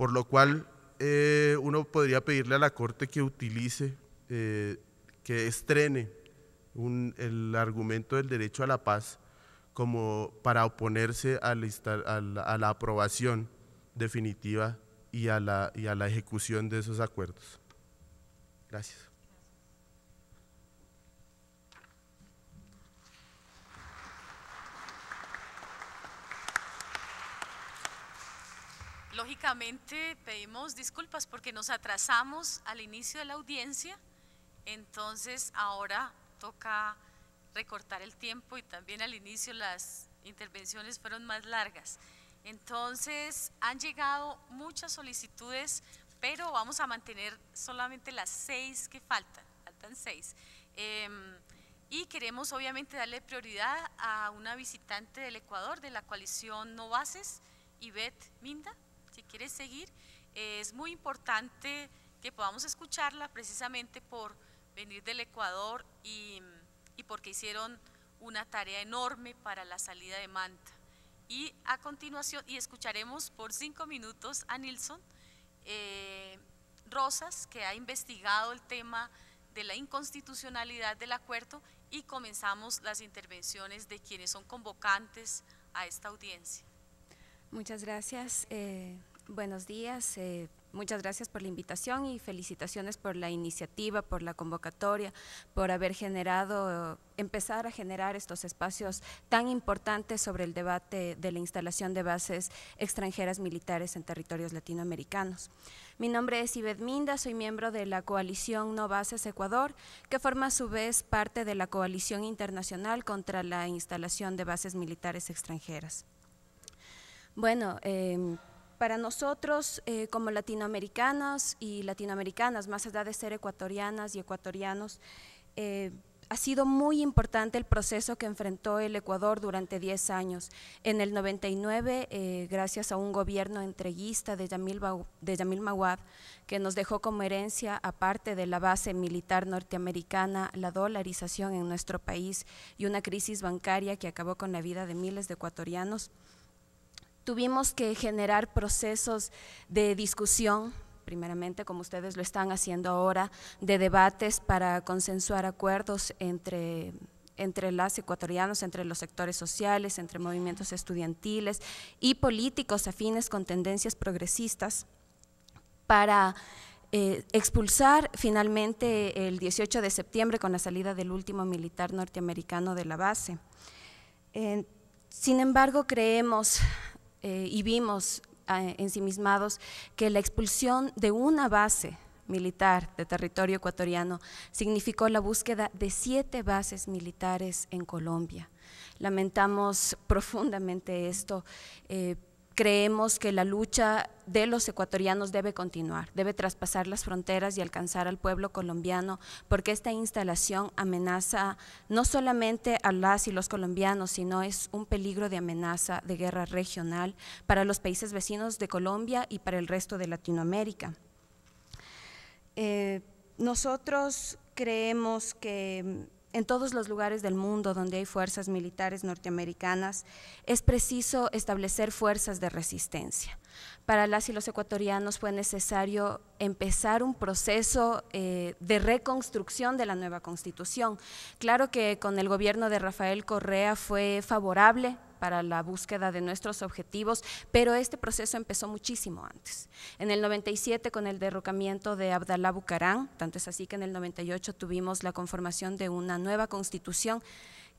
por lo cual eh, uno podría pedirle a la Corte que utilice, eh, que estrene el argumento del derecho a la paz como para oponerse a la, a la, aprobación definitiva y a la, y a la ejecución de esos acuerdos. Gracias. lógicamente pedimos disculpas porque nos atrasamos al inicio de la audiencia, entonces ahora toca recortar el tiempo y también al inicio las intervenciones fueron más largas. Entonces han llegado muchas solicitudes, pero vamos a mantener solamente las seis que faltan, faltan seis. Em, y queremos obviamente darle prioridad a una visitante del Ecuador de la coalición Novaces, Ivette Minda quiere seguir, es muy importante que podamos escucharla precisamente por venir del Ecuador y, porque hicieron una tarea enorme para la salida de Manta. Y a continuación, y escucharemos por cinco minutos a Nilsson eh, Rosas, que ha investigado el tema de la inconstitucionalidad del acuerdo y comenzamos las intervenciones de quienes son convocantes a esta audiencia. Muchas gracias. Eh, Buenos días, eh, muchas gracias por la invitación y felicitaciones por la iniciativa, por la convocatoria, por haber generado, empezar a generar estos espacios tan importantes sobre el debate de la instalación de bases extranjeras militares en territorios latinoamericanos. Mi nombre es Ibedminda, Minda, soy miembro de la coalición No Bases Ecuador, que forma a su vez parte de la coalición internacional contra la instalación de bases militares extranjeras. Bueno, em, para nosotros, eh, como latinoamericanas y latinoamericanas, más allá de ser ecuatorianas y ecuatorianos, eh, ha sido muy importante el proceso que enfrentó el Ecuador durante 10 años. En el 99, eh, gracias a un gobierno entreguista de Yamil, de Yamil Mawad, que nos dejó como herencia, aparte de la base militar norteamericana, la dolarización en nuestro país y una crisis bancaria que acabó con la vida de miles de ecuatorianos, tuvimos que generar procesos de discusión, primeramente como ustedes lo están haciendo ahora, de debates para consensuar acuerdos entre entre las ecuatorianos, entre los sectores sociales, entre movimientos estudiantiles y políticos afines con tendencias progresistas para eh, expulsar finalmente el 18 de septiembre con la salida del último militar norteamericano de la base. Eh, sin embargo, creemos eh, y vimos eh, ensimismados que la expulsión de una base militar de territorio ecuatoriano significó la búsqueda de siete bases militares en Colombia. Lamentamos profundamente esto. Eh, creemos que la lucha de los ecuatorianos debe continuar, debe traspasar las fronteras y alcanzar al pueblo colombiano, porque esta instalación amenaza no solamente a las y los colombianos, sino es un peligro de amenaza de guerra regional para los países vecinos de Colombia y para el resto de Latinoamérica. Eh, nosotros creemos que en todos los lugares del mundo donde hay fuerzas militares norteamericanas, es preciso establecer fuerzas de resistencia. Para las y los ecuatorianos fue necesario empezar un proceso eh, de reconstrucción de la nueva constitución. Claro que con el gobierno de Rafael Correa fue favorable para la búsqueda de nuestros objetivos, pero este proceso empezó muchísimo antes. En el 97 con el derrocamiento de Abdalá Bucarán, tanto es así que en el 98 tuvimos la conformación de una nueva constitución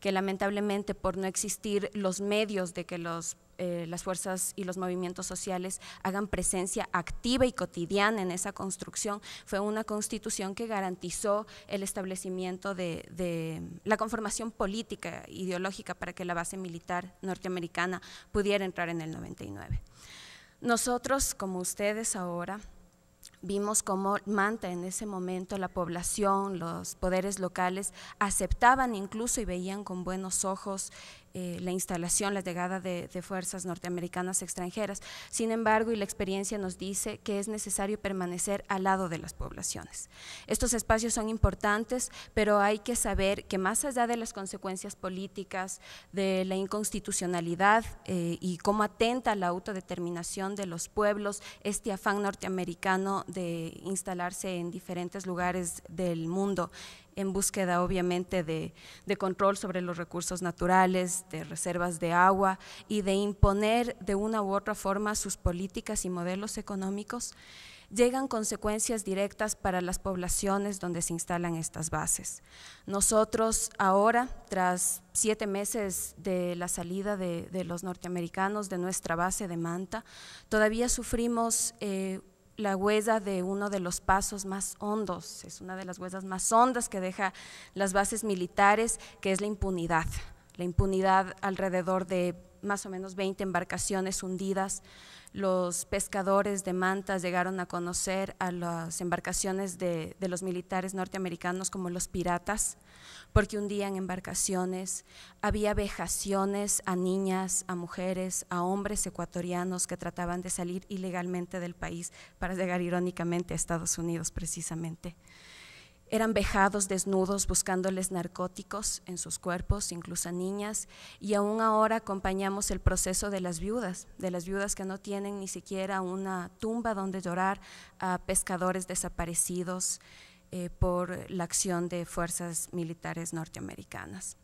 que lamentablemente por no existir los medios de que los eh, las fuerzas y los movimientos sociales hagan presencia activa y cotidiana en esa construcción. Fue una constitución que garantizó el establecimiento de, de, la conformación política, ideológica, para que la base militar norteamericana pudiera entrar en el 99. Nosotros, como ustedes ahora, vimos cómo Manta en ese momento la población, los poderes locales aceptaban incluso y veían con buenos ojos eh, la instalación, la llegada de, fuerzas norteamericanas extranjeras. Sin embargo, y la experiencia nos dice que es necesario permanecer al lado de las poblaciones. Estos espacios son importantes, pero hay que saber que más allá de las consecuencias políticas, de la inconstitucionalidad eh, y cómo atenta la autodeterminación de los pueblos, este afán norteamericano de instalarse en diferentes lugares del mundo, en búsqueda obviamente de, control sobre los recursos naturales, de reservas de agua y de imponer de una u otra forma sus políticas y modelos económicos, llegan consecuencias directas para las poblaciones donde se instalan estas bases. Nosotros ahora, tras siete meses de la salida de, los norteamericanos de nuestra base de Manta, todavía sufrimos eh, la huella de uno de los pasos más hondos, es una de las huellas más hondas que deja las bases militares, que es la impunidad, la impunidad alrededor de más o menos 20 embarcaciones hundidas. Los pescadores de mantas llegaron a conocer a las embarcaciones de, los militares norteamericanos como los piratas, porque hundían embarcaciones. Había vejaciones a niñas, a mujeres, a hombres ecuatorianos que trataban de salir ilegalmente del país para llegar irónicamente a Estados Unidos precisamente. Eran vejados, desnudos, buscándoles narcóticos en sus cuerpos, incluso a niñas, y aún ahora acompañamos el proceso de las viudas, de las viudas que no tienen ni siquiera una tumba donde llorar, a pescadores desaparecidos eh, por la acción de fuerzas militares norteamericanas.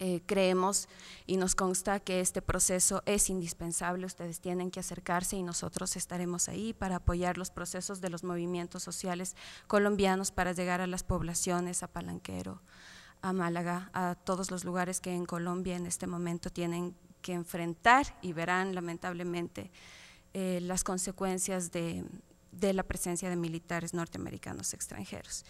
Eh, creemos y nos consta que este proceso es indispensable, ustedes tienen que acercarse y nosotros estaremos ahí para apoyar los procesos de los movimientos sociales colombianos para llegar a las poblaciones, a Palanquero, a Málaga, a todos los lugares que en Colombia en este momento tienen que enfrentar y verán lamentablemente eh, las consecuencias de, de la presencia de militares norteamericanos extranjeros.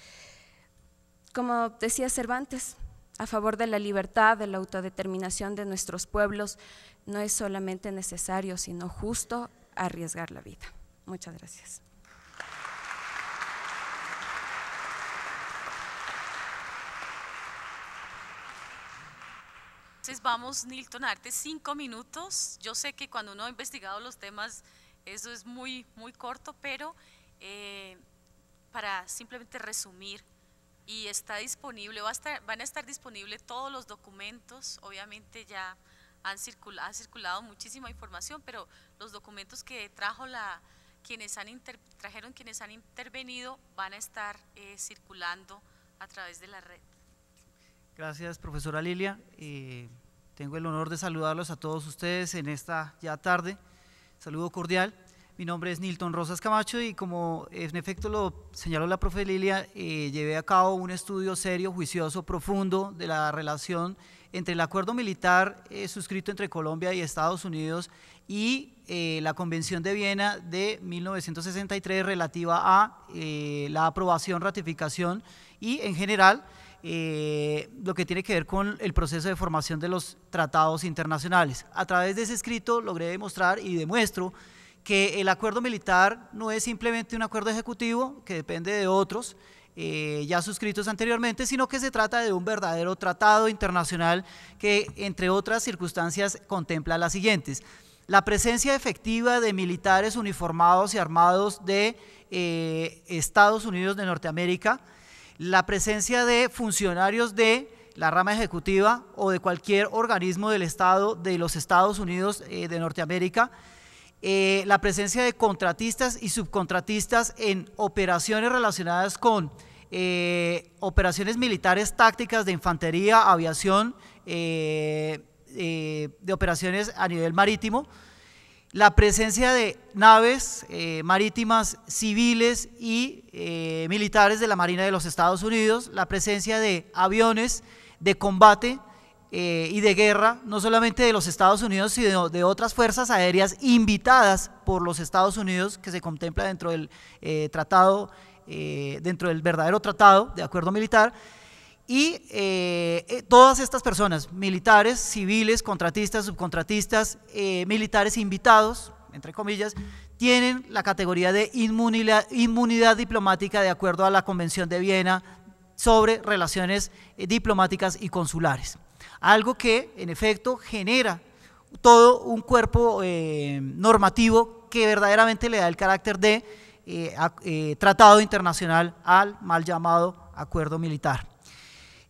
Como decía Cervantes, a favor de la libertad, de la autodeterminación de nuestros pueblos, no es solamente necesario, sino justo arriesgar la vida. Muchas gracias. Entonces vamos, Nilton, a darte cinco minutos. Yo sé que cuando uno ha investigado los temas, eso es muy, muy corto, pero eh, para simplemente resumir y está disponible, va van a estar disponibles todos los documentos, obviamente ya han circulado, ha circulado muchísima información, pero los documentos que trajo la, quienes han trajeron quienes han intervenido van a estar eh, circulando a través de la red. Gracias, profesora Lilia. tengo el honor de saludarlos a todos ustedes en esta ya tarde. Saludo cordial. Mi nombre es Nilton Rosas Camacho y como eh, en efecto lo señaló la profe Lilia, eh, llevé a cabo un estudio serio, juicioso, profundo de la relación entre el acuerdo militar eh, suscrito entre Colombia y Estados Unidos y la Convención de Viena de 1963 relativa a la aprobación, ratificación y en general lo que tiene que ver con el proceso de formación de los tratados internacionales. A través de ese escrito logré demostrar y demuestro que el acuerdo militar no es simplemente un acuerdo ejecutivo que depende de otros eh, ya suscritos anteriormente, sino que se trata de un verdadero tratado internacional que, entre otras circunstancias, contempla las siguientes. La presencia efectiva de militares uniformados y armados de eh, Estados Unidos de Norteamérica, la presencia de funcionarios de la rama ejecutiva o de cualquier organismo del Estado de los Estados Unidos eh, de Norteamérica, eh, la presencia de contratistas y subcontratistas en operaciones relacionadas con eh, operaciones militares tácticas de infantería, aviación, eh, de operaciones a nivel marítimo, la presencia de naves marítimas civiles y militares de la Marina de los Estados Unidos, la presencia de aviones de combate, eh, y de guerra, no solamente de los Estados Unidos, sino de otras fuerzas aéreas invitadas por los Estados Unidos, que se contempla dentro del eh, tratado, eh, dentro del verdadero tratado de acuerdo militar. Y todas estas personas, militares, civiles, contratistas, subcontratistas, militares invitados, entre comillas, tienen la categoría de inmunidad diplomática de acuerdo a la Convención de Viena sobre relaciones diplomáticas y consulares. Algo que, en efecto, genera todo un cuerpo eh, normativo que verdaderamente le da el carácter de eh, eh, tratado internacional al mal llamado acuerdo militar.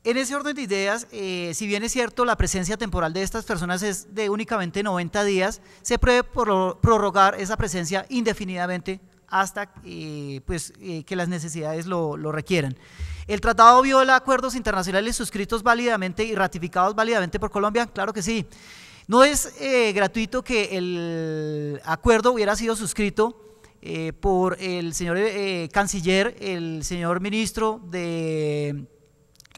En ese orden de ideas, si bien es cierto la presencia temporal de estas personas es de únicamente 90 días, se puede prorrogar esa presencia indefinidamente hasta pues, que las necesidades lo requieran. ¿El tratado viola acuerdos internacionales suscritos válidamente y ratificados válidamente por Colombia? Claro que sí. No es eh, gratuito que el acuerdo hubiera sido suscrito eh, por el señor eh, canciller, el señor ministro de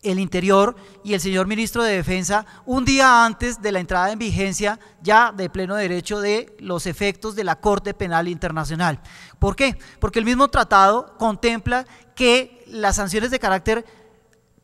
el Interior y el señor ministro de Defensa un día antes de la entrada en vigencia ya de pleno derecho de los efectos de la Corte Penal Internacional. ¿Por qué? Porque el mismo tratado contempla que las sanciones de carácter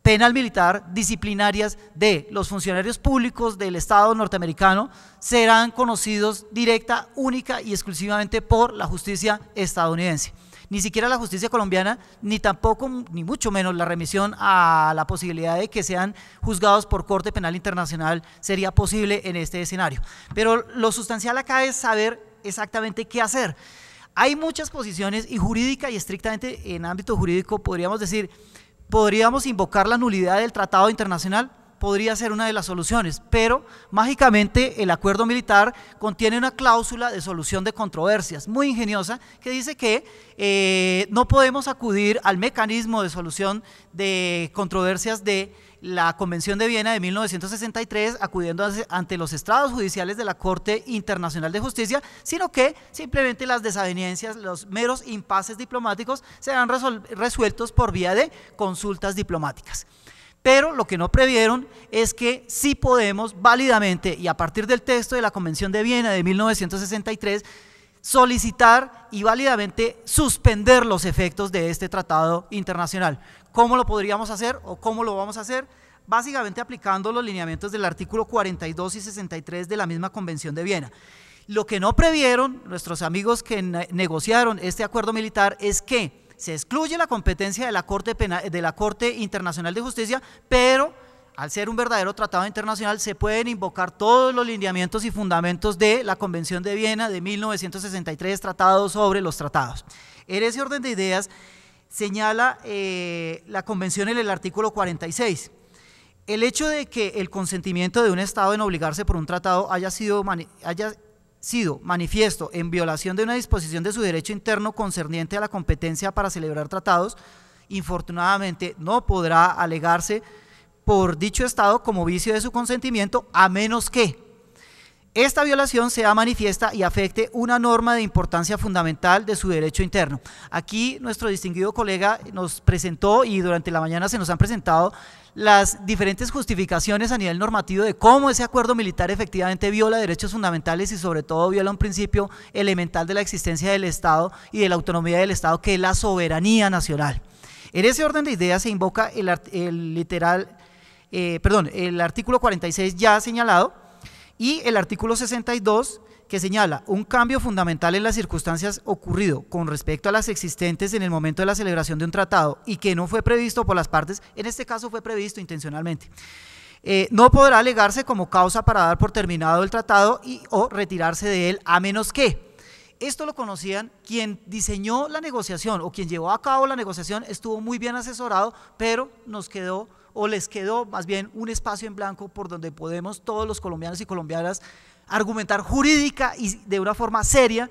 penal militar disciplinarias de los funcionarios públicos del Estado norteamericano serán conocidos directa, única y exclusivamente por la justicia estadounidense ni siquiera la justicia colombiana, ni tampoco, ni mucho menos la remisión a la posibilidad de que sean juzgados por Corte Penal Internacional sería posible en este escenario. Pero lo sustancial acá es saber exactamente qué hacer. Hay muchas posiciones y jurídica y estrictamente en ámbito jurídico podríamos decir, podríamos invocar la nulidad del tratado internacional, podría ser una de las soluciones, pero mágicamente el acuerdo militar contiene una cláusula de solución de controversias muy ingeniosa que dice que eh, no podemos acudir al mecanismo de solución de controversias de la Convención de Viena de 1963 acudiendo ante los estrados judiciales de la Corte Internacional de Justicia, sino que simplemente las desavenencias, los meros impases diplomáticos serán resueltos por vía de consultas diplomáticas. Pero lo que no previeron es que sí podemos válidamente, y a partir del texto de la Convención de Viena de 1963, solicitar y válidamente suspender los efectos de este tratado internacional. ¿Cómo lo podríamos hacer o cómo lo vamos a hacer? Básicamente aplicando los lineamientos del artículo 42 y 63 de la misma Convención de Viena. Lo que no previeron nuestros amigos que negociaron este acuerdo militar es que se excluye la competencia de la Corte, de la Internacional de Justicia, pero al ser un verdadero tratado internacional, se pueden invocar todos los lineamientos y fundamentos de la Convención de Viena de 1963, Tratado sobre los Tratados. En ese orden de ideas, señala eh, la Convención en el artículo 46. El hecho de que el consentimiento de un Estado en obligarse por un tratado haya sido, haya sido manifiesto en violación de una disposición de su derecho interno concerniente a la competencia para celebrar tratados, infortunadamente no podrá alegarse por dicho Estado como vicio de su consentimiento, a menos que esta violación sea manifiesta y afecte una norma de importancia fundamental de su derecho interno. Aquí nuestro distinguido colega nos presentó y durante la mañana se nos han presentado las diferentes justificaciones a nivel normativo de cómo ese acuerdo militar efectivamente viola derechos fundamentales y sobre todo viola un principio elemental de la existencia del Estado y de la autonomía del Estado que es la soberanía nacional. En ese orden de ideas se invoca el, literal, eh, perdón, el artículo 46 ya señalado y el artículo 62 que señala un cambio fundamental en las circunstancias ocurrido con respecto a las existentes en el momento de la celebración de un tratado y que no fue previsto por las partes, en este caso fue previsto intencionalmente. Eh, no podrá alegarse como causa para dar por terminado el tratado y, o retirarse de él a menos que. Esto lo conocían, quien diseñó la negociación o quien llevó a cabo la negociación estuvo muy bien asesorado, pero nos quedó o les quedó más bien un espacio en blanco por donde podemos todos los colombianos y colombianas argumentar jurídica y de una forma seria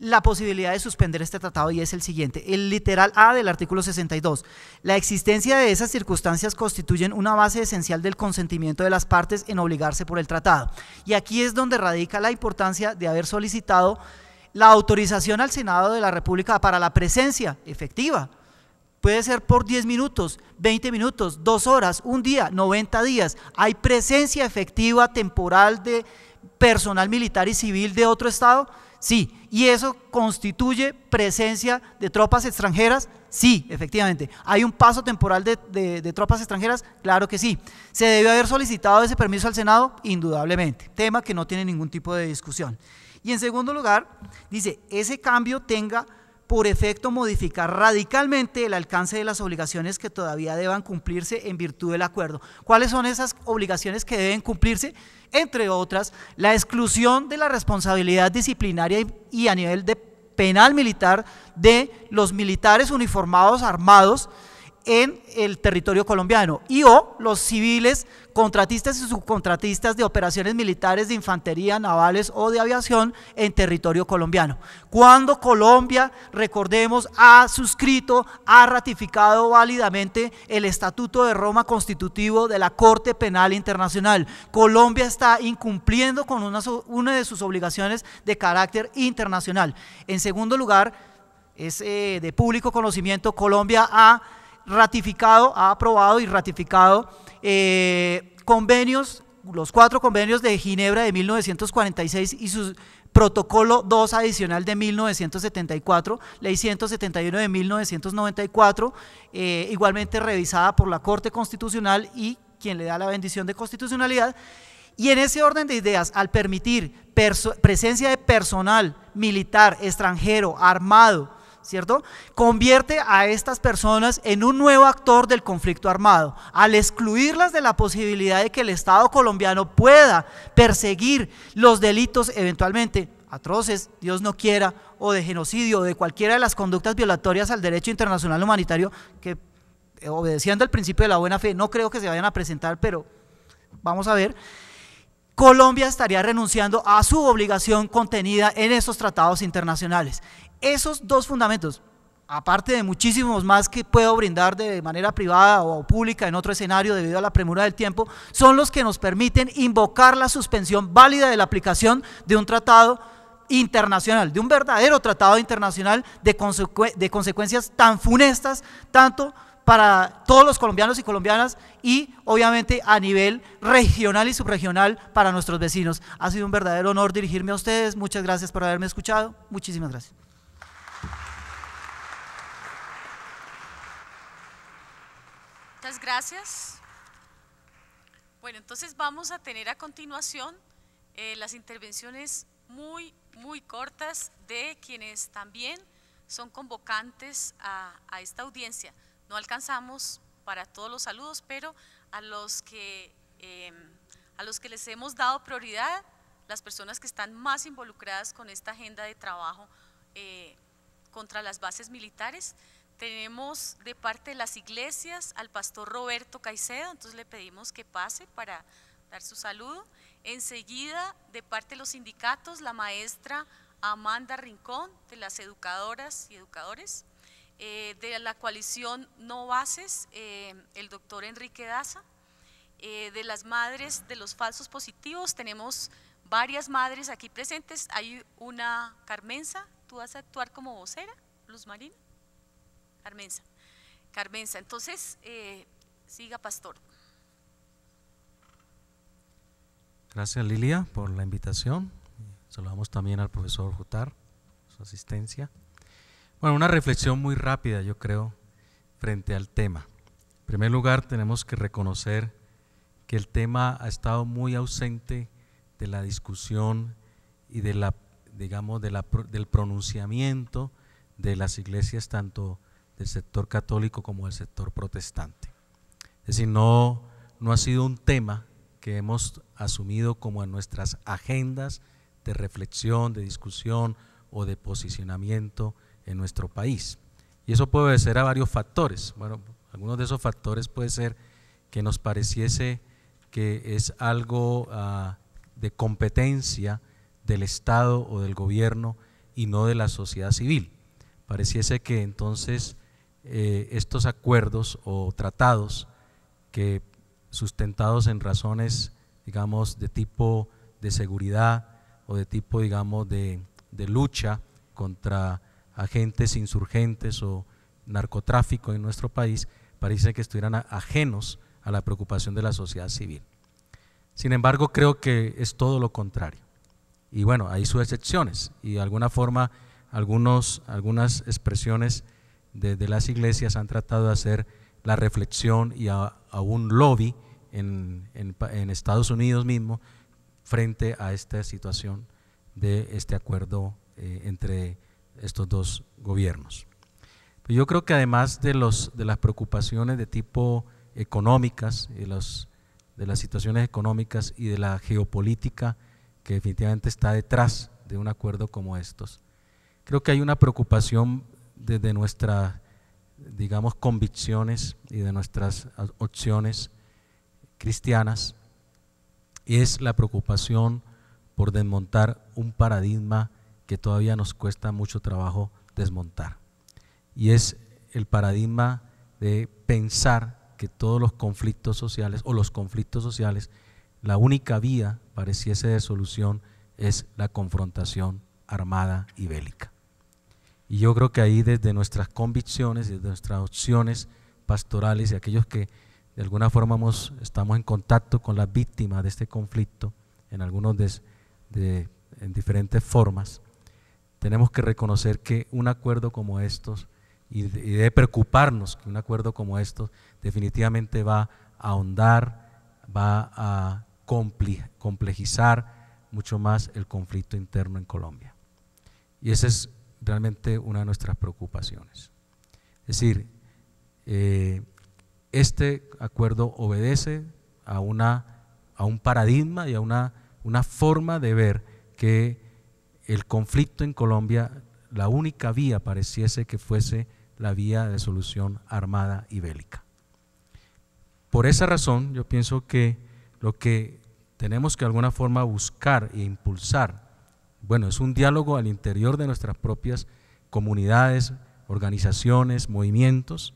la posibilidad de suspender este tratado y es el siguiente, el literal A del artículo 62. La existencia de esas circunstancias constituyen una base esencial del consentimiento de las partes en obligarse por el tratado. Y aquí es donde radica la importancia de haber solicitado la autorización al Senado de la República para la presencia efectiva Puede ser por 10 minutos, 20 minutos, 2 horas, un día, 90 días. Hay presencia efectiva temporal de personal militar y civil de otro estado. Sí, y eso constituye presencia de tropas extranjeras. Sí, efectivamente. ¿Hay un paso temporal de, de, tropas extranjeras? Claro que sí. ¿Se debe haber solicitado ese permiso al Senado? Indudablemente. Tema que no tiene ningún tipo de discusión. Y en segundo lugar, dice, ese cambio tenga por efecto modificar radicalmente el alcance de las obligaciones que todavía deban cumplirse en virtud del acuerdo. ¿Cuáles son esas obligaciones que deben cumplirse? Entre otras, la exclusión de la responsabilidad disciplinaria y a nivel de penal militar de los militares uniformados armados en el territorio colombiano y o los civiles, contratistas y subcontratistas de operaciones militares de infantería, navales o de aviación en territorio colombiano. Cuando Colombia, recordemos, ha suscrito, ha ratificado válidamente el Estatuto de Roma constitutivo de la Corte Penal Internacional. Colombia está incumpliendo con una, de sus obligaciones de carácter internacional. En segundo lugar, es eh, de público conocimiento, Colombia ha ratificado, ha aprobado y ratificado eh, convenios, los cuatro convenios de Ginebra de 1946 y su protocolo 2 adicional de 1974, ley 171 de 1994, eh, igualmente revisada por la Corte Constitucional y quien le da la bendición de constitucionalidad. Y en ese orden de ideas, al permitir presencia de personal militar, extranjero, armado, ¿cierto? Convierte a estas personas en un nuevo actor del conflicto armado, al excluirlas de la posibilidad de que el Estado colombiano pueda perseguir los delitos eventualmente atroces, Dios no quiera, o de genocidio, o de cualquiera de las conductas violatorias al derecho internacional humanitario, que eh, obedeciendo al principio de la buena fe, no creo que se vayan a presentar, pero vamos a ver. Colombia estaría renunciando a su obligación contenida en esos tratados internacionales. Esos dos fundamentos, aparte de muchísimos más que puedo brindar de manera privada o pública en otro escenario debido a la premura del tiempo, son los que nos permiten invocar la suspensión válida de la aplicación de un tratado internacional, de un verdadero tratado internacional de, consecuencias tan funestas, tanto para todos los colombianos y colombianas y obviamente a nivel regional y subregional para nuestros vecinos. Ha sido un verdadero honor dirigirme a ustedes. Muchas gracias por haberme escuchado. Muchísimas gracias. gracias. Bueno, entonces vamos a tener a continuación eh, las intervenciones muy, muy cortas de quienes también son convocantes a, esta audiencia. No alcanzamos para todos los saludos, pero a los que, em, a los que les hemos dado prioridad, las personas que están más involucradas con esta agenda de trabajo eh, contra las bases militares, tenemos de parte de las iglesias al pastor Roberto Caicedo, entonces le pedimos que pase para dar su saludo. Enseguida, de parte de los sindicatos, la maestra Amanda Rincón, de las educadoras y educadores. Eh, de la coalición No Bases, eh, el doctor Enrique Daza. Eh, de las madres de los falsos positivos, tenemos varias madres aquí presentes. Hay una, Carmenza, tú vas a actuar como vocera, Luz Marina. Carmenza. Carmenza, entonces, eh, siga, pastor. Gracias, Lilia, por la invitación. Saludamos también al profesor Jutar, su asistencia. Bueno, una reflexión muy rápida, yo creo, frente al tema. En primer lugar, tenemos que reconocer que el tema ha estado muy ausente de la discusión y de la, digamos, de del pronunciamiento de las iglesias, tanto del sector católico como del sector protestante. Es decir, no, no ha sido un tema que hemos asumido como en nuestras agendas de reflexión, de discusión o de posicionamiento en nuestro país. Y eso puede ser a varios factores. Bueno, algunos de esos factores puede ser que nos pareciese que es algo ah, de competencia del Estado o del gobierno y no de la sociedad civil. Pareciese que entonces eh, estos acuerdos o tratados que sustentados en razones, digamos, de tipo de seguridad o de tipo, digamos, de, lucha contra agentes insurgentes o narcotráfico en nuestro país, parece que estuvieran ajenos a la preocupación de la sociedad civil. Sin embargo, creo que es todo lo contrario. Y bueno, hay sus excepciones y de alguna forma algunos, algunas expresiones desde las iglesias han tratado de hacer la reflexión y a, un lobby en, Estados Unidos mismo frente a esta situación de este acuerdo eh, entre estos dos gobiernos. Pues yo creo que además de, los, de las preocupaciones de tipo económicas, de, los, de las situaciones económicas y de la geopolítica que definitivamente está detrás de un acuerdo como estos, creo que hay una preocupación desde nuestras, digamos, convicciones y de nuestras opciones cristianas, es la preocupación por desmontar un paradigma que todavía nos cuesta mucho trabajo desmontar. Y es el paradigma de pensar que todos los conflictos sociales o los conflictos sociales, la única vía pareciese de solución es la confrontación armada y bélica. Y yo creo que ahí desde nuestras convicciones, desde nuestras opciones pastorales y aquellos que de alguna forma estamos en contacto con las víctimas de este conflicto, en algunos de, en diferentes formas, tenemos que reconocer que un acuerdo como estos, y, de, preocuparnos que un acuerdo como estos definitivamente va a ahondar, va a complejizar mucho más el conflicto interno en Colombia. Y ese es realmente una de nuestras preocupaciones. Es decir, eh, este acuerdo obedece a, una, a un paradigma y a una, una forma de ver que el conflicto en Colombia, la única vía pareciese que fuese la vía de solución armada y bélica. Por esa razón, yo pienso que lo que tenemos que de alguna forma buscar e impulsar bueno, es un diálogo al interior de nuestras propias comunidades, organizaciones, movimientos,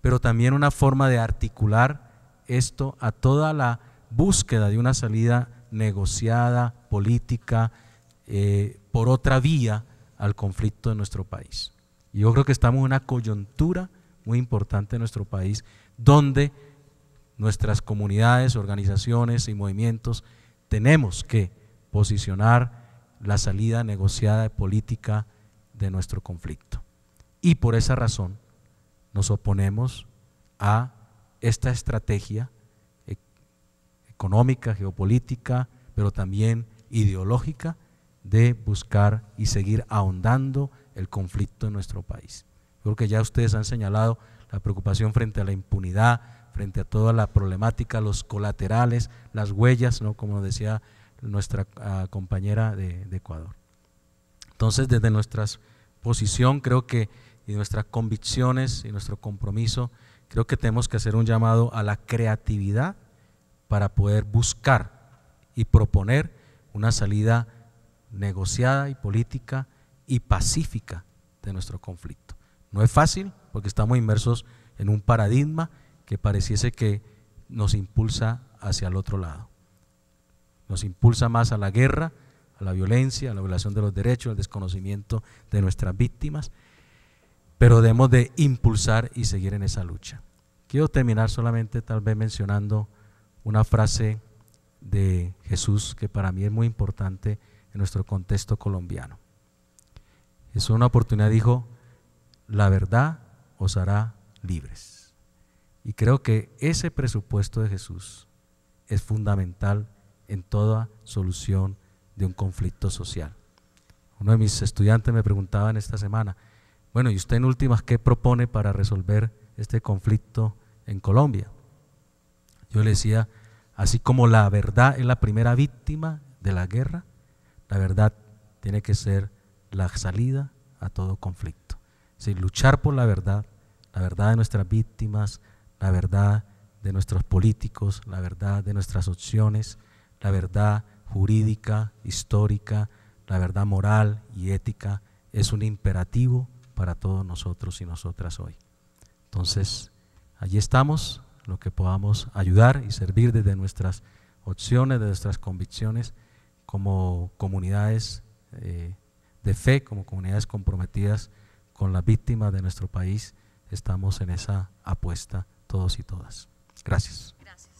pero también una forma de articular esto a toda la búsqueda de una salida negociada, política, eh, por otra vía al conflicto de nuestro país. yo creo que estamos en una coyuntura muy importante en nuestro país, donde nuestras comunidades, organizaciones y movimientos tenemos que posicionar la salida negociada y política de nuestro conflicto. Y por esa razón nos oponemos a esta estrategia e-, económica, geopolítica, pero también ideológica de buscar y seguir ahondando el conflicto en nuestro país. Creo que ya ustedes han señalado la preocupación frente a la impunidad, frente a toda la problemática, los colaterales, las huellas, ¿no? como decía nuestra ah, compañera de, Ecuador. Entonces, desde nuestra posición, creo que, y nuestras convicciones y nuestro compromiso, creo que tenemos que hacer un llamado a la creatividad para poder buscar y proponer una salida negociada y política y pacífica de nuestro conflicto. No es fácil porque estamos inmersos en un paradigma que pareciese que nos impulsa hacia el otro lado nos impulsa más a la guerra, a la violencia, a la violación de los derechos, al desconocimiento de nuestras víctimas, pero debemos de impulsar y seguir en esa lucha. Quiero terminar solamente tal vez mencionando una frase de Jesús que para mí es muy importante en nuestro contexto colombiano. Jesús en una oportunidad dijo, la verdad os hará libres. Y creo que ese presupuesto de Jesús es fundamental en toda solución de un conflicto social. Uno de mis estudiantes me preguntaba en esta semana, bueno, ¿y usted en últimas qué propone para resolver este conflicto en Colombia? Yo le decía, así como la verdad es la primera víctima de la guerra, la verdad tiene que ser la salida a todo conflicto. decir, luchar por la verdad, la verdad de nuestras víctimas, la verdad de nuestros políticos, la verdad de nuestras opciones, la verdad jurídica, histórica, la verdad moral y ética es un imperativo para todos nosotros y nosotras hoy. Entonces, allí estamos, lo que podamos ayudar y servir desde nuestras opciones, desde nuestras convicciones, como comunidades eh, de fe, como comunidades comprometidas con las víctimas de nuestro país, estamos en esa apuesta todos y todas. Gracias. Gracias.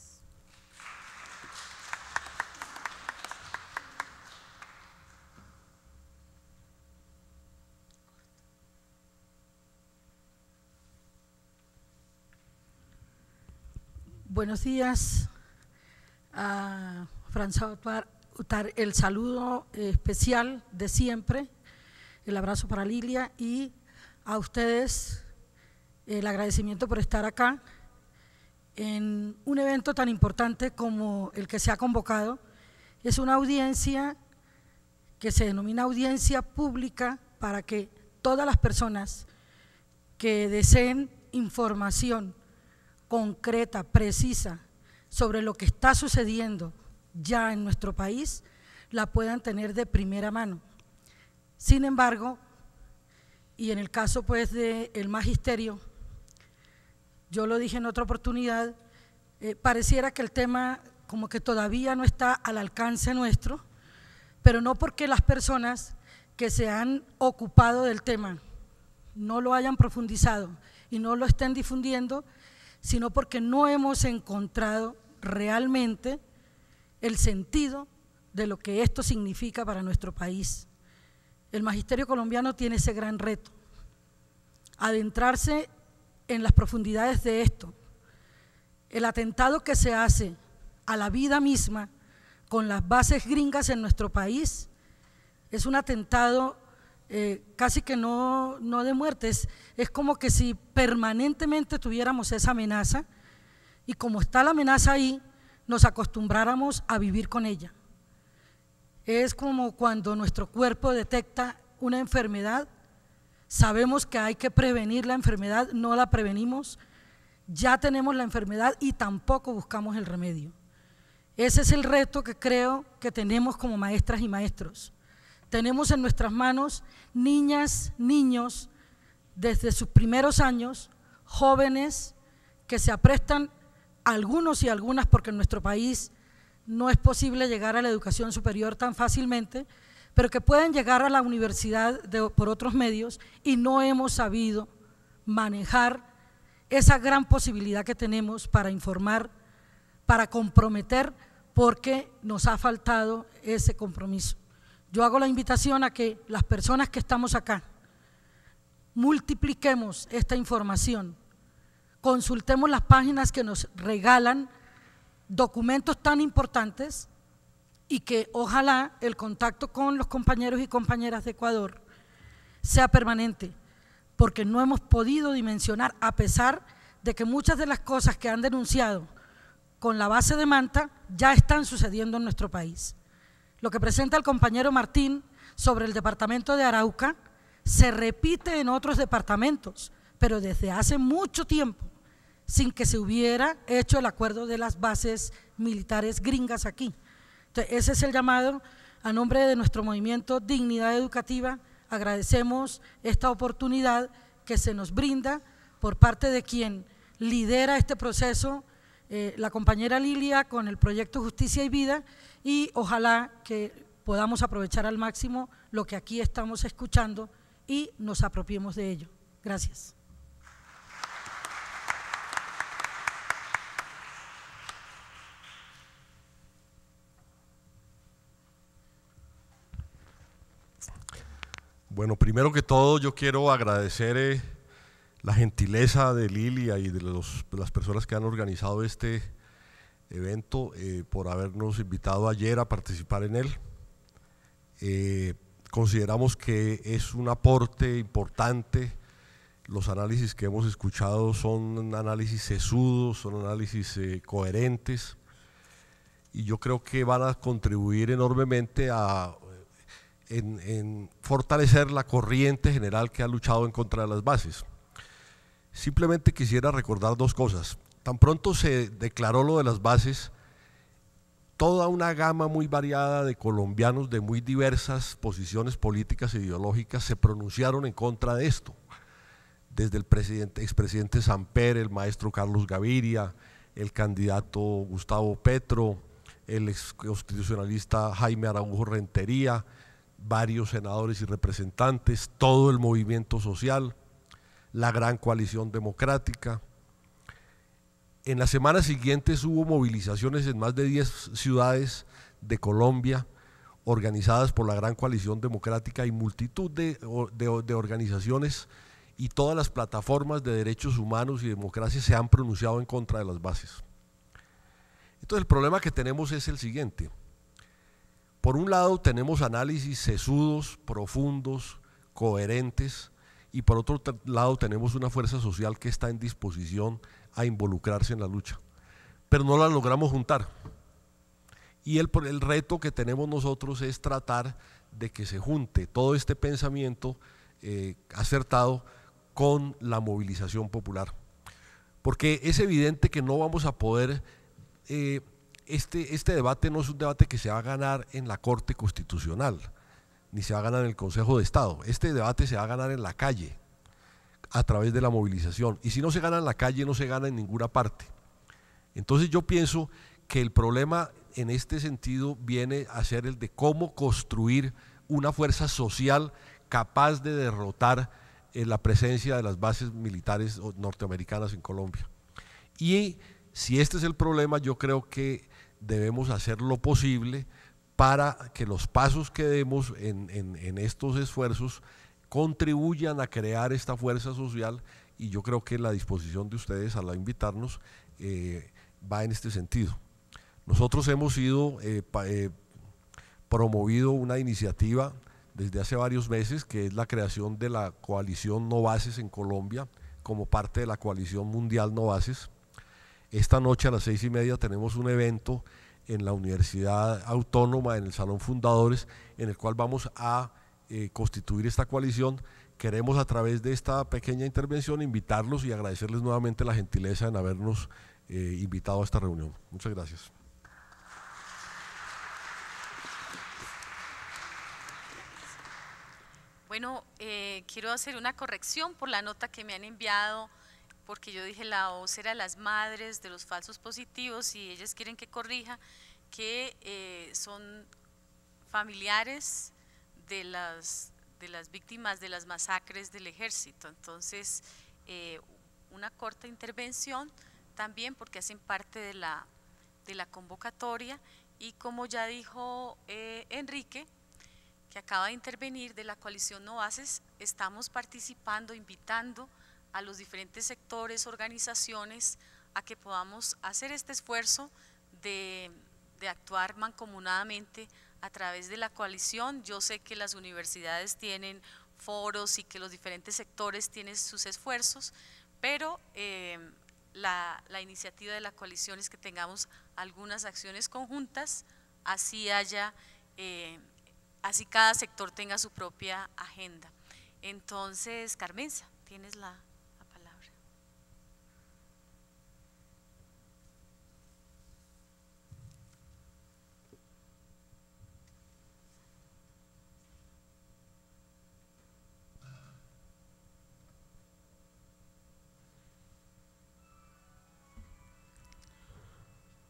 Buenos días a el saludo especial de siempre, el abrazo para Lilia y a ustedes el agradecimiento por estar acá en un evento tan importante como el que se ha convocado. Es una audiencia que se denomina audiencia pública para que todas las personas que deseen información concreta, precisa, sobre lo que está sucediendo ya en nuestro país, la puedan tener de primera mano. Sin embargo, y en el caso pues del el magisterio, yo lo dije en otra oportunidad, eh, pareciera que el tema como que todavía no está al alcance nuestro, pero no porque las personas que se han ocupado del tema no lo hayan profundizado y no lo estén difundiendo, sino porque no hemos encontrado realmente el sentido de lo que esto significa para nuestro país. El magisterio colombiano tiene ese gran reto, adentrarse en las profundidades de esto. El atentado que se hace a la vida misma con las bases gringas en nuestro país es un atentado eh, casi que no, no de muertes, es como que si permanentemente tuviéramos esa amenaza y como está la amenaza ahí, nos acostumbráramos a vivir con ella. Es como cuando nuestro cuerpo detecta una enfermedad, sabemos que hay que prevenir la enfermedad, no la prevenimos, ya tenemos la enfermedad y tampoco buscamos el remedio. Ese es el reto que creo que tenemos como maestras y maestros. Tenemos en nuestras manos niñas, niños, desde sus primeros años, jóvenes que se aprestan, algunos y algunas, porque en nuestro país no es posible llegar a la educación superior tan fácilmente, pero que pueden llegar a la universidad por otros medios y no hemos sabido manejar esa gran posibilidad que tenemos para informar, para comprometer, porque nos ha faltado ese compromiso yo hago la invitación a que las personas que estamos acá multipliquemos esta información, consultemos las páginas que nos regalan documentos tan importantes y que ojalá el contacto con los compañeros y compañeras de Ecuador sea permanente, porque no hemos podido dimensionar, a pesar de que muchas de las cosas que han denunciado con la base de Manta ya están sucediendo en nuestro país. Lo que presenta el compañero Martín sobre el departamento de Arauca se repite en otros departamentos, pero desde hace mucho tiempo, sin que se hubiera hecho el acuerdo de las bases militares gringas aquí. ese es el llamado a nombre de nuestro movimiento Dignidad Educativa. Agradecemos esta oportunidad que se nos brinda por parte de quien lidera este proceso, eh, la compañera Lilia, con el proyecto Justicia y Vida, y ojalá que podamos aprovechar al máximo lo que aquí estamos escuchando y nos apropiemos de ello. Gracias. Bueno, primero que todo yo quiero agradecer eh, la gentileza de Lilia y de, las personas que han organizado este, evento, eh, por habernos invitado ayer a participar en él. Eh, consideramos que es un aporte importante. Los análisis que hemos escuchado son análisis sesudos, son análisis eh, coherentes y yo creo que van a contribuir enormemente a en fortalecer la corriente general que ha luchado en contra de las bases. Simplemente quisiera recordar dos cosas. Tan pronto se declaró lo de las bases, toda una gama muy variada de colombianos de muy diversas posiciones políticas e ideológicas se pronunciaron en contra de esto. Desde el presidente, expresidente Samper, el maestro Carlos Gaviria, el candidato Gustavo Petro, el ex constitucionalista Jaime Araújo Rentería, varios senadores y representantes, todo el movimiento social, la gran coalición democrática, en las semanas siguientes hubo movilizaciones en más de 10 ciudades de Colombia organizadas por la Gran Coalición Democrática y multitud de, de organizaciones y todas las plataformas de derechos humanos y democracia se han pronunciado en contra de las bases. Entonces el problema que tenemos es el siguiente. Por un lado tenemos análisis sesudos, profundos, coherentes, y por otro lado tenemos una fuerza social que está en disposición a involucrarse en la lucha. Pero no la logramos juntar. Y el, el reto que tenemos nosotros es tratar de que se junte todo este pensamiento eh, acertado con la movilización popular. Porque es evidente que no vamos a poder, eh, este, este debate no es un debate que se va a ganar en la Corte Constitucional, ni se va a ganar en el Consejo de Estado. Este debate se va a ganar en la calle, a través de la movilización. Y si no se gana en la calle, no se gana en ninguna parte. Entonces yo pienso que el problema en este sentido viene a ser el de cómo construir una fuerza social capaz de derrotar eh, la presencia de las bases militares norteamericanas en Colombia. Y si este es el problema, yo creo que debemos hacer lo posible para que los pasos que demos en estos esfuerzos contribuyan a crear esta fuerza social y yo creo que la disposición de ustedes a la invitarnos eh, va en este sentido. Nosotros hemos sido, eh, eh, promovido una iniciativa desde hace varios meses que es la creación de la coalición No Bases en Colombia como parte de la coalición mundial No Bases. Esta noche a las seis y media tenemos un evento en la Universidad Autónoma, en el Salón Fundadores, en el cual vamos a eh, constituir esta coalición, queremos a través de esta pequeña intervención invitarlos y agradecerles nuevamente la gentileza en habernos eh, invitado a esta reunión. Muchas gracias. Bueno, eh, quiero hacer una corrección por la nota que me han enviado, porque yo dije la voz era las madres de los falsos positivos y ellas quieren que corrija que son familiares de las, de las víctimas de las masacres del ejército. Entonces, eh, una corta intervención también porque hacen parte de la, convocatoria y como ya dijo eh, Enrique, que acaba de intervenir de la coalición haces estamos participando, invitando a los diferentes sectores, organizaciones, a que podamos hacer este esfuerzo de, de actuar mancomunadamente a través de la coalición. Yo sé que las universidades tienen foros y que los diferentes sectores tienen sus esfuerzos, pero eh, la, iniciativa de la coalición es que tengamos algunas acciones conjuntas, así haya, eh, así cada sector tenga su propia agenda. Entonces, Carmenza, tienes la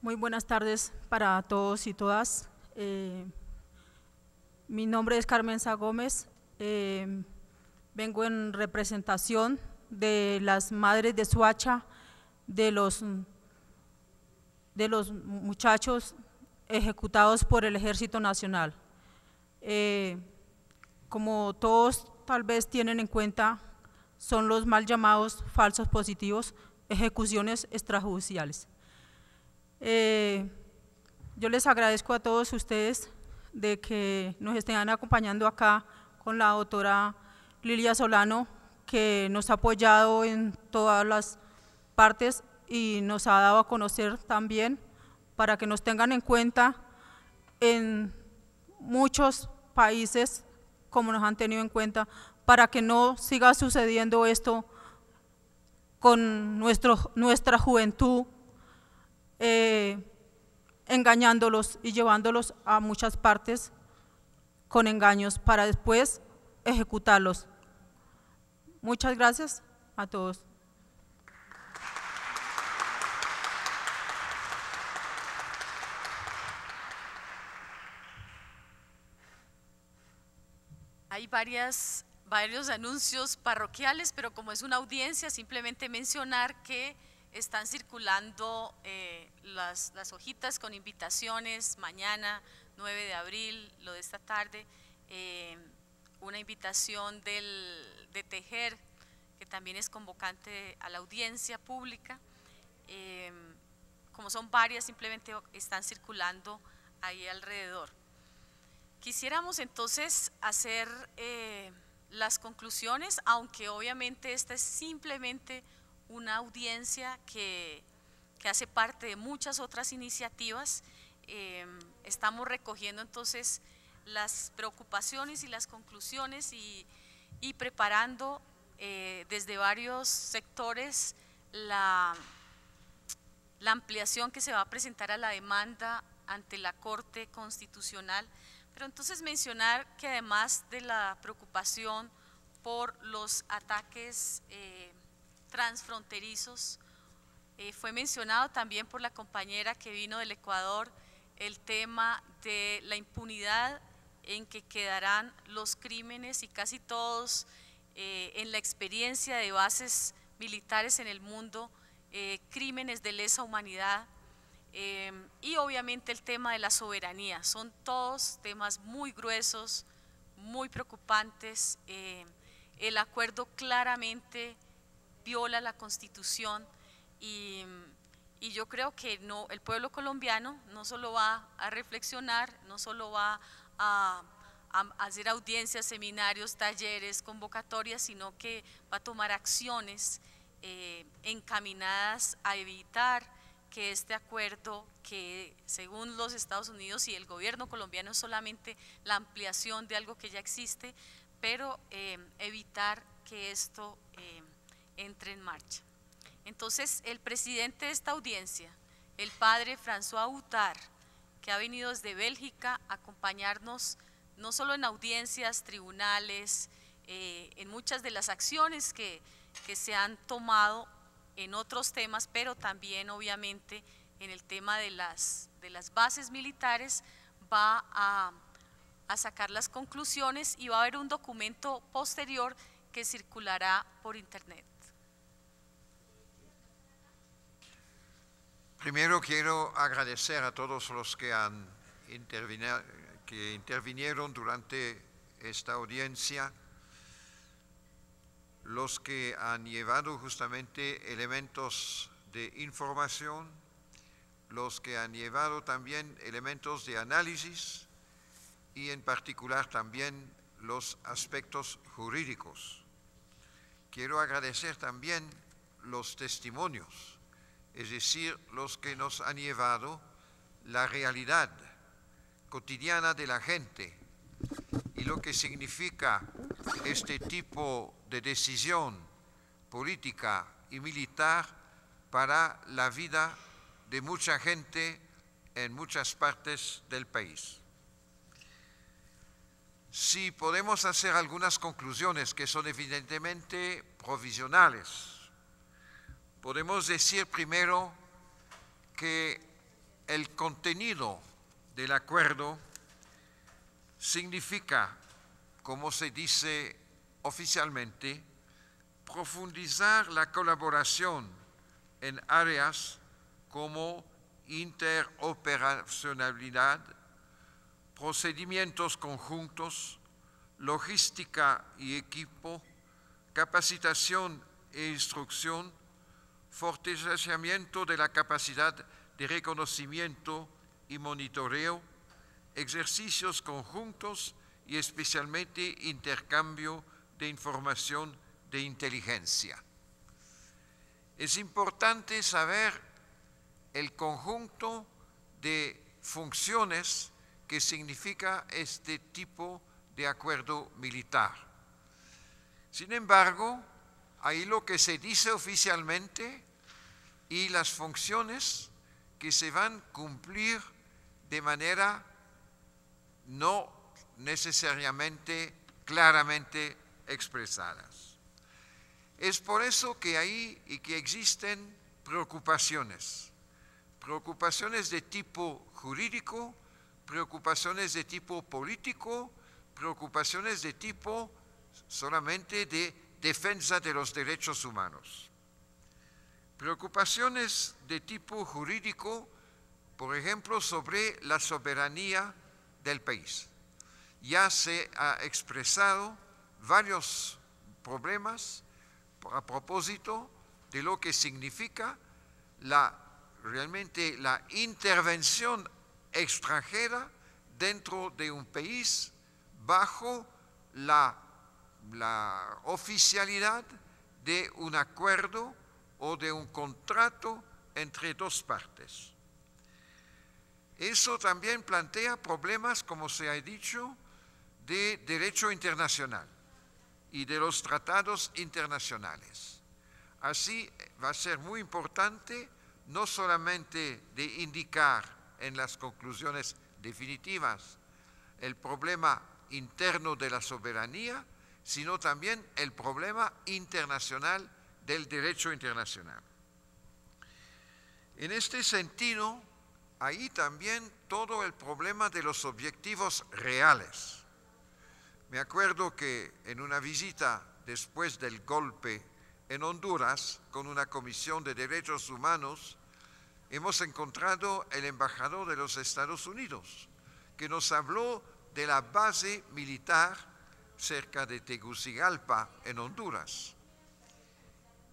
Muy buenas tardes para todos y todas. Eh, mi nombre es Carmen Gómez. Eh, vengo en representación de las madres de Suacha, de los, de los muchachos ejecutados por el Ejército Nacional. Eh, como todos tal vez tienen en cuenta, son los mal llamados falsos positivos, ejecuciones extrajudiciales. Eh, yo les agradezco a todos ustedes de que nos estén acompañando acá con la doctora Lilia Solano, que nos ha apoyado en todas las partes y nos ha dado a conocer también para que nos tengan en cuenta en muchos países como nos han tenido en cuenta para que no siga sucediendo esto con nuestra juventud eh, engañándolos y llevándolos a muchas partes con engaños para después ejecutarlos. Muchas gracias a todos. Hay varias, varios anuncios parroquiales, pero como es una audiencia, simplemente mencionar que están circulando eh, las, hojitas con invitaciones mañana 9 de abril, lo de esta tarde, eh, una invitación del, de Tejer, que también es convocante a la audiencia pública. Eh, como son varias, simplemente están circulando ahí alrededor. Quisiéramos entonces hacer las conclusiones, aunque obviamente esta es simplemente una audiencia que, hace parte de muchas otras iniciativas. Em, estamos recogiendo entonces las preocupaciones y las conclusiones y, preparando eh, desde varios sectores la, la ampliación que se va a presentar a la demanda ante la Corte Constitucional. Pero entonces mencionar que además de la preocupación por los ataques eh, transfronterizos. Eh, fue mencionado también por la compañera que vino del Ecuador el tema de la impunidad en que quedarán los crímenes y casi todos eh, en la experiencia de bases militares en el mundo, eh, crímenes de lesa humanidad y obviamente el tema de la soberanía. Son todos temas muy gruesos, muy preocupantes. el acuerdo claramente viola la constitución y, yo creo que no, el pueblo colombiano no solo va a reflexionar, no solo va a, hacer audiencias, seminarios, talleres, convocatorias, sino que va a tomar acciones eh, encaminadas a evitar que este acuerdo, que según los Estados Unidos y el gobierno colombiano es solamente la ampliación de algo que ya existe, pero eh, evitar que esto eh, entre en marcha. Entonces, el presidente de esta audiencia, el padre François houtard, que ha venido desde Bélgica a acompañarnos no solo en audiencias, tribunales, eh, en muchas de las acciones que, que se han tomado en otros temas, pero también obviamente en el tema de las, de las bases militares, va a, a, sacar las conclusiones y va a haber un documento posterior que circulará por internet. Primero quiero agradecer a todos los que, han que intervinieron durante esta audiencia, los que han llevado justamente elementos de información, los que han llevado también elementos de análisis y en particular también los aspectos jurídicos. Quiero agradecer también los testimonios es decir, los que nos han llevado la realidad cotidiana de la gente y lo que significa este tipo de decisión política y militar para la vida de mucha gente en muchas partes del país. Si podemos hacer algunas conclusiones que son evidentemente provisionales, Podemos decir primero que el contenido del acuerdo significa, como se dice oficialmente, profundizar la colaboración en áreas como interoperacionalidad, procedimientos conjuntos, logística y equipo, capacitación e instrucción, fortalecimiento de la capacidad de reconocimiento y monitoreo, ejercicios conjuntos y especialmente intercambio de información de inteligencia. Es importante saber el conjunto de funciones que significa este tipo de acuerdo militar. Sin embargo, ahí lo que se dice oficialmente y las funciones que se van a cumplir de manera no necesariamente claramente expresadas. Es por eso que hay y que existen preocupaciones, preocupaciones de tipo jurídico, preocupaciones de tipo político, preocupaciones de tipo solamente de defensa de los derechos humanos. Preocupaciones de tipo jurídico, por ejemplo, sobre la soberanía del país. Ya se ha expresado varios problemas a propósito de lo que significa la, realmente la intervención extranjera dentro de un país bajo la la oficialidad de un acuerdo o de un contrato entre dos partes. Eso también plantea problemas, como se ha dicho, de derecho internacional y de los tratados internacionales. Así va a ser muy importante no solamente de indicar en las conclusiones definitivas el problema interno de la soberanía, sino también el problema internacional del derecho internacional. En este sentido, ahí también todo el problema de los objetivos reales. Me acuerdo que en una visita después del golpe en Honduras con una comisión de derechos humanos, hemos encontrado el embajador de los Estados Unidos, que nos habló de la base militar cerca de Tegucigalpa, en Honduras.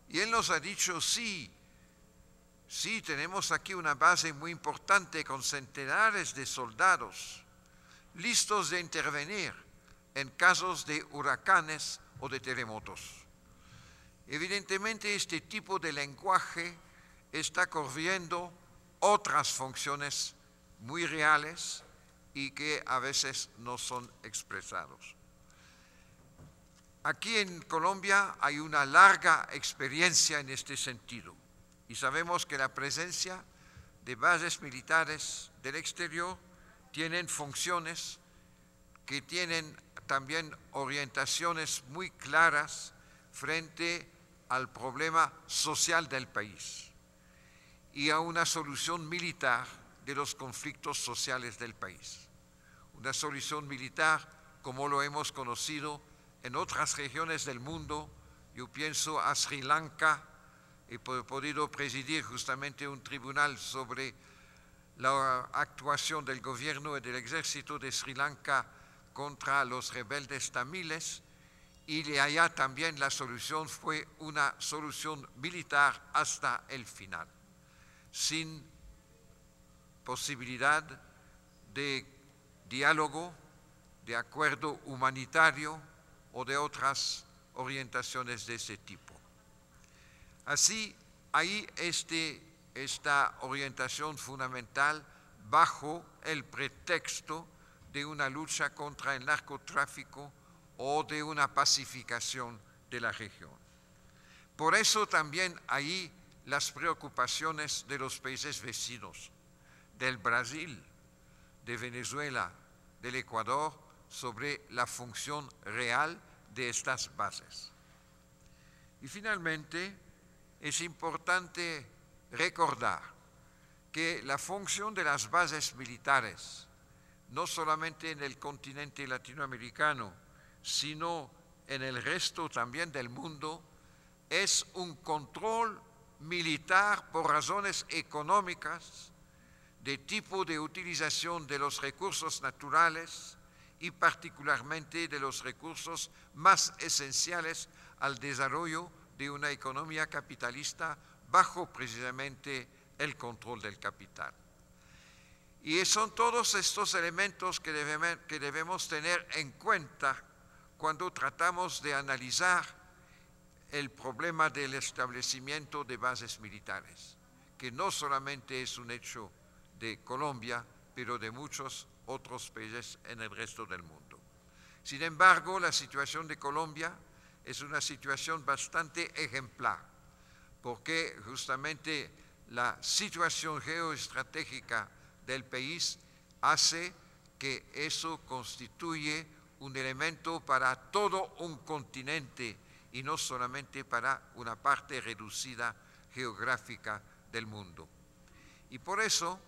Y él nos ha dicho, sí, sí, tenemos aquí una base muy importante con centenares de soldados listos de intervenir en casos de huracanes o de terremotos. Evidentemente este tipo de lenguaje está corriendo otras funciones muy reales y que a veces no son expresados. Aquí en Colombia hay una larga experiencia en este sentido y sabemos que la presencia de bases militares del exterior tienen funciones que tienen también orientaciones muy claras frente al problema social del país y a una solución militar de los conflictos sociales del país. Una solución militar como lo hemos conocido en otras regiones del mundo, yo pienso a Sri Lanka, he podido presidir justamente un tribunal sobre la actuación del gobierno y del ejército de Sri Lanka contra los rebeldes tamiles y de allá también la solución fue una solución militar hasta el final, sin posibilidad de diálogo, de acuerdo humanitario, o de otras orientaciones de ese tipo. Así, ahí este, esta orientación fundamental bajo el pretexto de una lucha contra el narcotráfico o de una pacificación de la región. Por eso también ahí las preocupaciones de los países vecinos, del Brasil, de Venezuela, del Ecuador, sobre la función real de estas bases. Y finalmente, es importante recordar que la función de las bases militares, no solamente en el continente latinoamericano, sino en el resto también del mundo, es un control militar por razones económicas, de tipo de utilización de los recursos naturales, y particularmente de los recursos más esenciales al desarrollo de una economía capitalista bajo precisamente el control del capital. Y son todos estos elementos que, que debemos tener en cuenta cuando tratamos de analizar el problema del establecimiento de bases militares, que no solamente es un hecho de Colombia, pero de muchos otros países en el resto del mundo. Sin embargo, la situación de Colombia es una situación bastante ejemplar, porque justamente la situación geoestratégica del país hace que eso constituye un elemento para todo un continente y no solamente para una parte reducida geográfica del mundo. Y por eso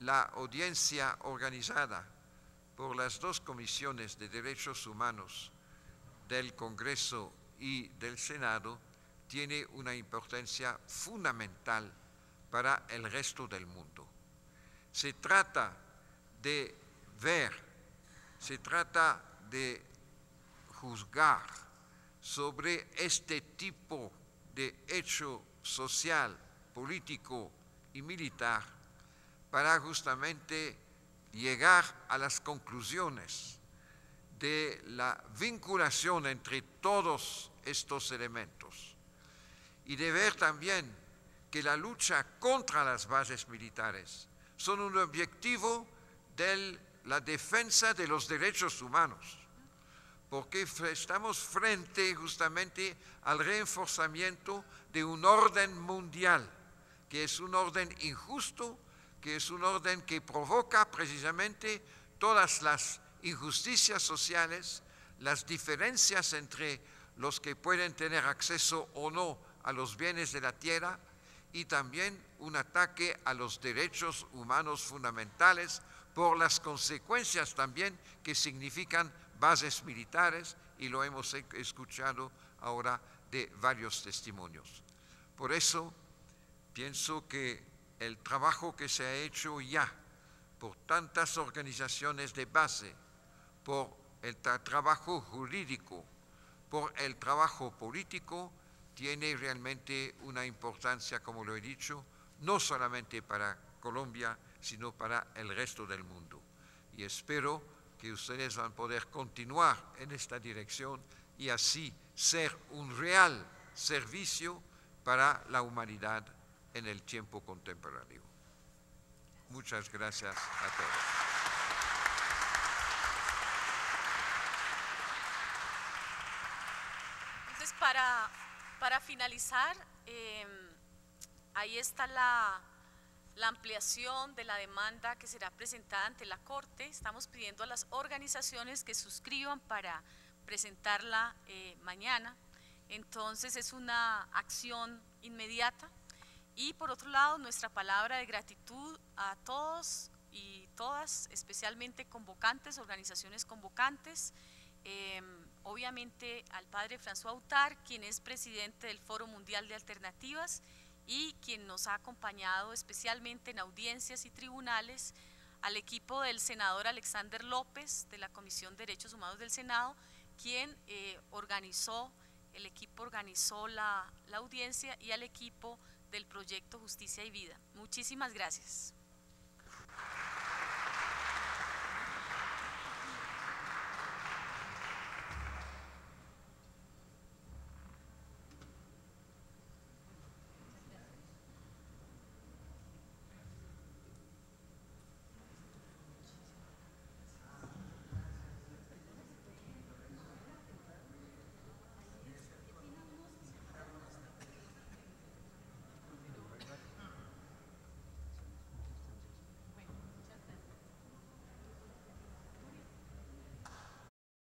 la audiencia organizada por las dos comisiones de derechos humanos del Congreso y del Senado tiene una importancia fundamental para el resto del mundo. Se trata de ver, se trata de juzgar sobre este tipo de hecho social, político y militar para justamente llegar a las conclusiones de la vinculación entre todos estos elementos y de ver también que la lucha contra las bases militares son un objetivo de la defensa de los derechos humanos, porque estamos frente justamente al reforzamiento de un orden mundial, que es un orden injusto que es un orden que provoca precisamente todas las injusticias sociales, las diferencias entre los que pueden tener acceso o no a los bienes de la tierra y también un ataque a los derechos humanos fundamentales por las consecuencias también que significan bases militares y lo hemos e-, escuchado ahora de varios testimonios. Por eso pienso que el trabajo que se ha hecho ya por tantas organizaciones de base, por el trabajo jurídico, por el trabajo político, tiene realmente una importancia, como lo he dicho, no solamente para Colombia, sino para el resto del mundo. Y espero que ustedes van a poder continuar en esta dirección y así ser un real servicio para la humanidad en el tiempo contemporáneo. Muchas gracias a todos. Entonces, para, para finalizar, em, ahí está la, ampliación de la demanda que será presentada ante la Corte. Estamos pidiendo a las organizaciones que suscriban para presentarla eh, mañana. Entonces es una acción inmediata y por otro lado, nuestra palabra de gratitud a todos y todas, especialmente convocantes, organizaciones convocantes, em, obviamente al padre François Autar, quien es presidente del Foro Mundial de Alternativas y quien nos ha acompañado especialmente en audiencias y tribunales, al equipo del senador Alexander López de la Comisión de Derechos Humanos del Senado, quien eh, organizó, el equipo organizó la, la audiencia y al equipo del proyecto Justicia y Vida. Muchísimas gracias.